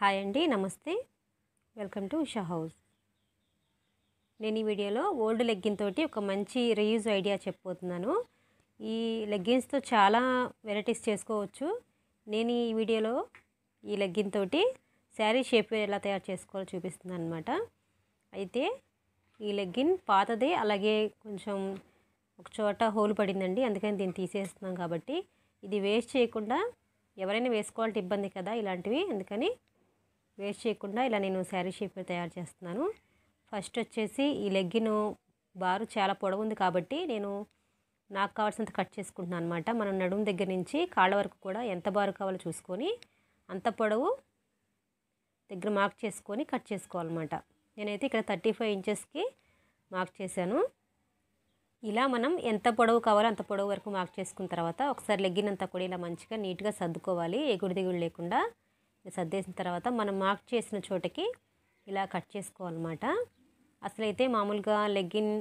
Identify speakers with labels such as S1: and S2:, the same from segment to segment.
S1: hi అండి నమస్తే welcome to Usha house నేను ఈ వీడియోలో ఓల్డ్ లెగ్గిన్ తోటి ఒక మంచి రీయూజ్ ఐడియా చెప్పబోతున్నాను ఈ లెగ్గిన్స్తో చాలా వెరైటీస్ చేసుకోవచ్చు నేను ఈ వీడియోలో ఈ లెగ్గిన్ తోటి శారీ షేప్ ఎలా తయారు చేసుకోవాలో చూపిస్తున్నాను అనమాట అయితే ఈ లెగ్గిన్ పాతదే అలాగే కొంచెం ఒక చోట హోల్ పడిందండి అందుకని దీన్ని తీసేస్తున్నాం కాబట్టి ఇది వేస్ట్ చేయకుండా ఎవరైనా వేసుకోవాలంటే ఇబ్బంది కదా ఇలాంటివి అందుకని వేస్ట్ చేయకుండా ఇలా నేను శారీ షేప్ తయారు చేస్తున్నాను ఫస్ట్ వచ్చేసి ఈ లెగ్గిన్ బారు చాలా పొడవు ఉంది కాబట్టి నేను నాకు కావాల్సినంత కట్ చేసుకుంటున్నాను అనమాట మనం నడుము దగ్గర నుంచి కాళ్ళ వరకు కూడా ఎంత బారు కావాలో చూసుకొని అంత పొడవు దగ్గర మార్క్ చేసుకొని కట్ చేసుకోవాలన్నమాట నేనైతే ఇక్కడ థర్టీ ఫైవ్ ఇంచెస్కి మార్క్ చేశాను ఇలా మనం ఎంత పొడవు కావాలో అంత పొడవు వరకు మార్క్ చేసుకున్న తర్వాత ఒకసారి లెగ్గినంతా కూడా ఇలా మంచిగా నీట్గా సర్దుకోవాలి ఎగుడు దిగుడు లేకుండా సర్దేసిన తర్వాత మనం మార్క్ చేసిన చోటకి ఇలా కట్ చేసుకోవాలన్నమాట అసలైతే మామూలుగా లెగ్గిన్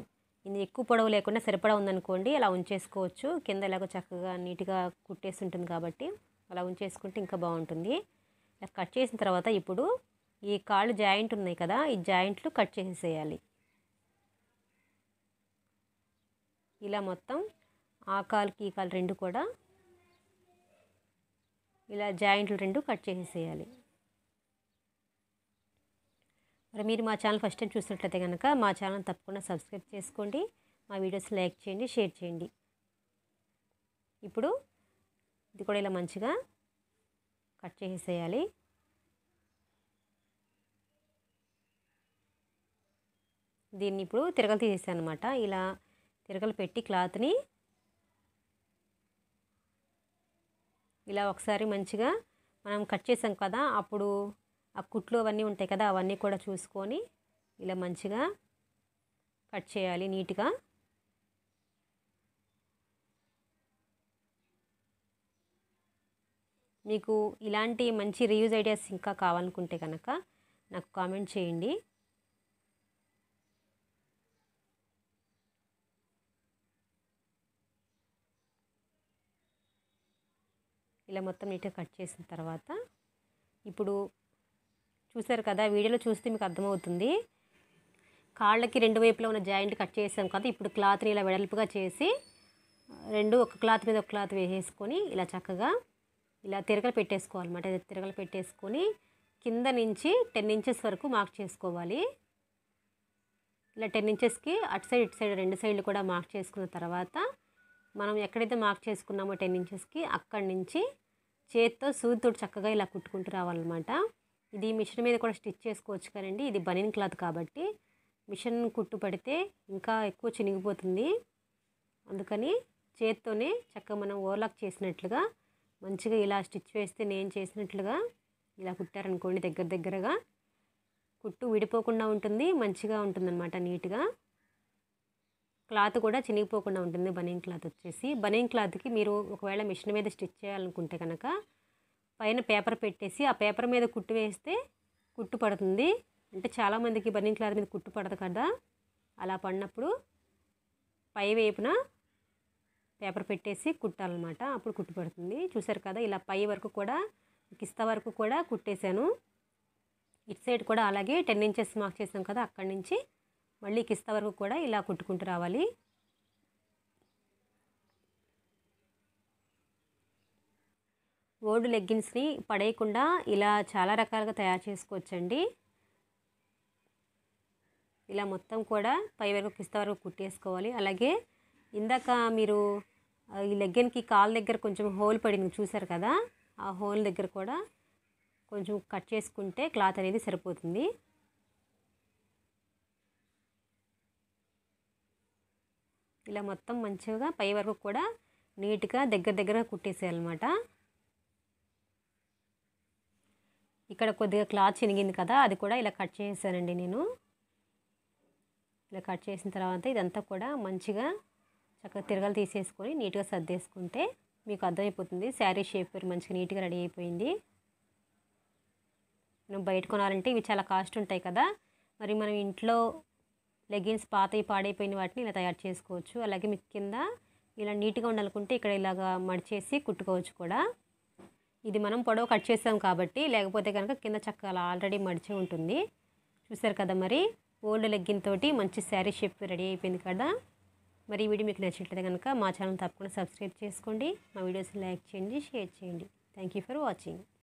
S1: ఇది ఎక్కువ పొడవు లేకుండా సరిపడా ఉందనుకోండి అలా ఉంచేసుకోవచ్చు కింద ఇలాగో చక్కగా నీట్గా కుట్టేసి ఉంటుంది కాబట్టి అలా ఉంచేసుకుంటే ఇంకా బాగుంటుంది ఇలా కట్ చేసిన తర్వాత ఇప్పుడు ఈ కాళ్ళు జాయింట్ ఉన్నాయి కదా ఈ జాయింట్లు కట్ చేసేసేయాలి ఇలా మొత్తం ఆ కాలుకి ఈ కాలు రెండు కూడా ఇలా జాయింట్లు రెండు కట్ చేసేయాలి మరి మీరు మా ఛానల్ ఫస్ట్ టైం చూసినట్లయితే కనుక మా ఛానల్ తప్పకుండా సబ్స్క్రైబ్ చేసుకోండి మా వీడియోస్ లైక్ చేయండి షేర్ చేయండి ఇప్పుడు ఇది కూడా ఇలా మంచిగా కట్ చేసేయాలి దీన్ని ఇప్పుడు తిరగలు తీసేసాను అనమాట ఇలా తిరగలు పెట్టి క్లాత్ని ఇలా ఒకసారి మంచిగా మనం కట్ చేసాం కదా అప్పుడు ఆ కుట్లు అవన్నీ ఉంటాయి కదా అవన్నీ కూడా చూసుకొని ఇలా మంచిగా కట్ చేయాలి నీట్గా మీకు ఇలాంటి మంచి రియూజ్ ఐడియాస్ ఇంకా కావాలనుకుంటే కనుక నాకు కామెంట్ చేయండి ఇలా మొత్తం నీట్గా కట్ చేసిన తర్వాత ఇప్పుడు చూసారు కదా వీడియోలో చూస్తే మీకు అర్థమవుతుంది కాళ్ళకి రెండు వైపులో ఉన్న జాయింట్ కట్ చేసాం కదా ఇప్పుడు క్లాత్ని ఇలా వెడల్పుగా చేసి రెండు ఒక క్లాత్ మీద ఒక క్లాత్ వేసేసుకొని ఇలా చక్కగా ఇలా తిరగలు పెట్టేసుకోవాలన్నమాట తిరగలు పెట్టేసుకొని కింద నుంచి టెన్ ఇంచెస్ వరకు మార్క్ చేసుకోవాలి ఇలా టెన్ ఇంచెస్కి అటు సైడ్ ఇటు సైడ్ రెండు సైడ్లు కూడా మార్క్ చేసుకున్న తర్వాత మనం ఎక్కడైతే మార్క్ చేసుకున్నామో టెన్ ఇంచెస్కి అక్కడి నుంచి చేతితో సూదితో చక్కగా ఇలా కుట్టుకుంటూ రావాలన్నమాట ఇది మిషన్ మీద కూడా స్టిచ్ చేసుకోవచ్చు కదండి ఇది బనిన్ క్లాత్ కాబట్టి మిషన్ కుట్టు పడితే ఇంకా ఎక్కువ చినిగిపోతుంది అందుకని చేత్తోనే చక్కగా మనం ఓవర్లాక్ చేసినట్లుగా మంచిగా ఇలా స్టిచ్ వేస్తే నేను చేసినట్లుగా ఇలా కుట్టారనుకోండి దగ్గర దగ్గరగా కుట్టు విడిపోకుండా ఉంటుంది మంచిగా ఉంటుందన్నమాట నీట్గా క్లాత్ కూడా చినిగిపోకుండా ఉంటుంది బనీన్ క్లాత్ వచ్చేసి బనీన్ క్లాత్కి మీరు ఒకవేళ మిషన్ మీద స్టిచ్ చేయాలనుకుంటే కనుక పైన పేపర్ పెట్టేసి ఆ పేపర్ మీద కుట్టు వేస్తే కుట్టు పడుతుంది అంటే చాలామందికి బనీన్ క్లాత్ మీద కుట్టు పడదు కదా అలా పడినప్పుడు పై వైపున పేపర్ పెట్టేసి కుట్టాలన్నమాట అప్పుడు కుట్టు పడుతుంది చూసారు కదా ఇలా పై వరకు కూడా కిస్తా వరకు కూడా కుట్టేశాను ఇటు సైడ్ కూడా అలాగే టెన్ ఇంచెస్ మార్క్ చేసాం కదా అక్కడి నుంచి మళ్ళీ కిస్త వరకు కూడా ఇలా కుట్టుకుంటూ రావాలి ఓల్డ్ లెగ్గిన్స్ని పడేయకుండా ఇలా చాలా రకాలుగా తయారు చేసుకోవచ్చండి ఇలా మొత్తం కూడా పై వరకు కిస్త వరకు కుట్టేసుకోవాలి అలాగే ఇందాక మీరు ఈ లెగ్గిన్కి కాల్ దగ్గర కొంచెం హోల్ పడింది చూసారు కదా ఆ హోల్ దగ్గర కూడా కొంచెం కట్ చేసుకుంటే క్లాత్ అనేది సరిపోతుంది ఇలా మొత్తం మంచిగా పై వరకు కూడా నీట్గా దగ్గర దగ్గర కుట్టేసేయాలన్నమాట ఇక్కడ కొద్దిగా క్లాత్ చినిగింది కదా అది కూడా ఇలా కట్ చేసేసానండి నేను ఇలా కట్ చేసిన తర్వాత ఇదంతా కూడా మంచిగా చక్కగా తిరగలు తీసేసుకొని నీట్గా సర్దేసుకుంటే మీకు అర్థమైపోతుంది శారీ షేప్ మంచిగా నీట్గా రెడీ అయిపోయింది మనం బయట కొనాలంటే ఇవి చాలా కాస్ట్ ఉంటాయి కదా మరి మనం ఇంట్లో లెగిన్స్ పాతవి పాడైపోయిన వాటిని ఇలా తయారు చేసుకోవచ్చు అలాగే మీకు కింద ఇలా నీట్గా ఉండాలనుకుంటే ఇక్కడ ఇలాగా మడిచేసి కుట్టుకోవచ్చు కూడా ఇది మనం పొడవు కట్ చేసాం కాబట్టి లేకపోతే కనుక కింద చక్క అలా ఆల్రెడీ మడిచి ఉంటుంది చూసారు కదా మరి ఓల్డ్ లెగ్గిన్ తోటి మంచి శారీ షేప్ రెడీ అయిపోయింది కదా మరి ఈ వీడియో మీకు నచ్చినట్లయితే కనుక మా ఛానల్ తప్పకుండా సబ్స్క్రైబ్ చేసుకోండి మా వీడియోస్ లైక్ చేయండి షేర్ చేయండి థ్యాంక్ యూ ఫర్ వాచింగ్